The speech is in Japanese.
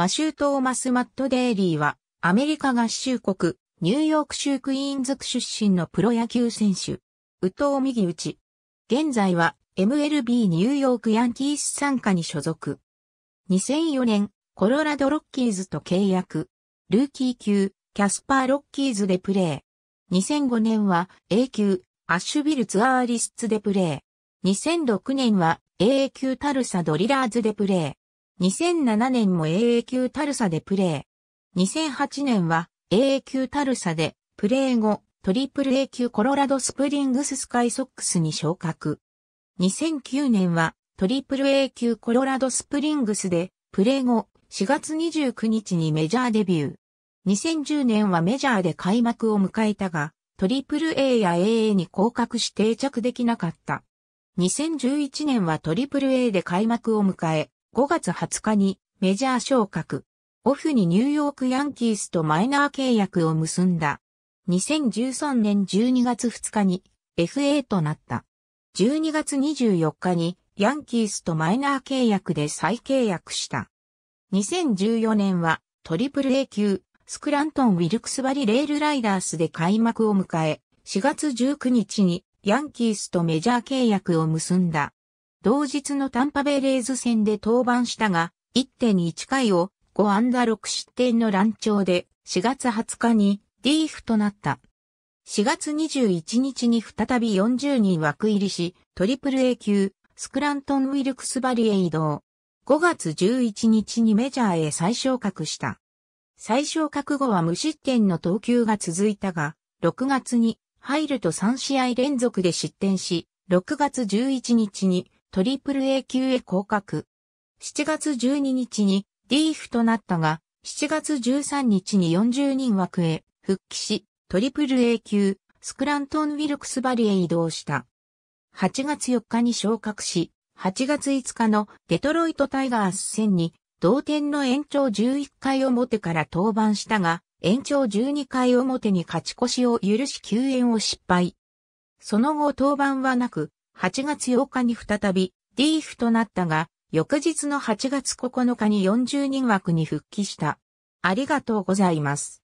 マシュー・トーマス・マット・デイリーは、アメリカ合衆国、ニューヨーク州クイーンズ区出身のプロ野球選手。宇藤右打ち。現在は MLB ニューヨークヤンキース参加に所属。2004年、コロラドロッキーズと契約。ルーキー級、キャスパーロッキーズでプレー。2005年は A 級、アッシュビルツアーリスツでプレー。2006年は a 級タルサドリラーズでプレ2007年も AA 級タルサでプレー。2008年は AA 級タルサでプレー後、トリプル A 級コロラドスプリングススカイソックスに昇格。2009年はトリプル A 級コロラドスプリングスでプレー後、4月29日にメジャーデビュー。2010年はメジャーで開幕を迎えたが、トリプル A や AA に降格し定着できなかった。2011年はトリプル A で開幕を迎え、5月20日にメジャー昇格。オフにニューヨークヤンキースとマイナー契約を結んだ。2013年12月2日に FA となった。12月24日にヤンキースとマイナー契約で再契約した。2014年はトリプル A 級スクラントン・ウィルクスバリレールライダースで開幕を迎え、4月19日にヤンキースとメジャー契約を結んだ。同日のタンパベレーズ戦で登板したが、1.1回を5安打6失点の乱調で4月20日にリーフとなった。4月21日に再び40人枠入りし、トリプル A 級、スクラントン・ウィルクスバリへ移動。5月11日にメジャーへ再昇格した。再昇格後は無失点の投球が続いたが、6月に入ると3試合連続で失点し、6月11日にトリプル A 級へ降格。7月12日にリーフとなったが、7月13日に40人枠へ復帰し、トリプル A 級、スクラントン・ウィルクスバリへ移動した。8月4日に昇格し、8月5日のデトロイトタイガース戦に同点の延長11回表から登板したが、延長12回表に勝ち越しを許し救援を失敗。その後登板はなく、8月8日に再び、リーフとなったが、翌日の8月9日に40人枠に復帰した。ありがとうございます。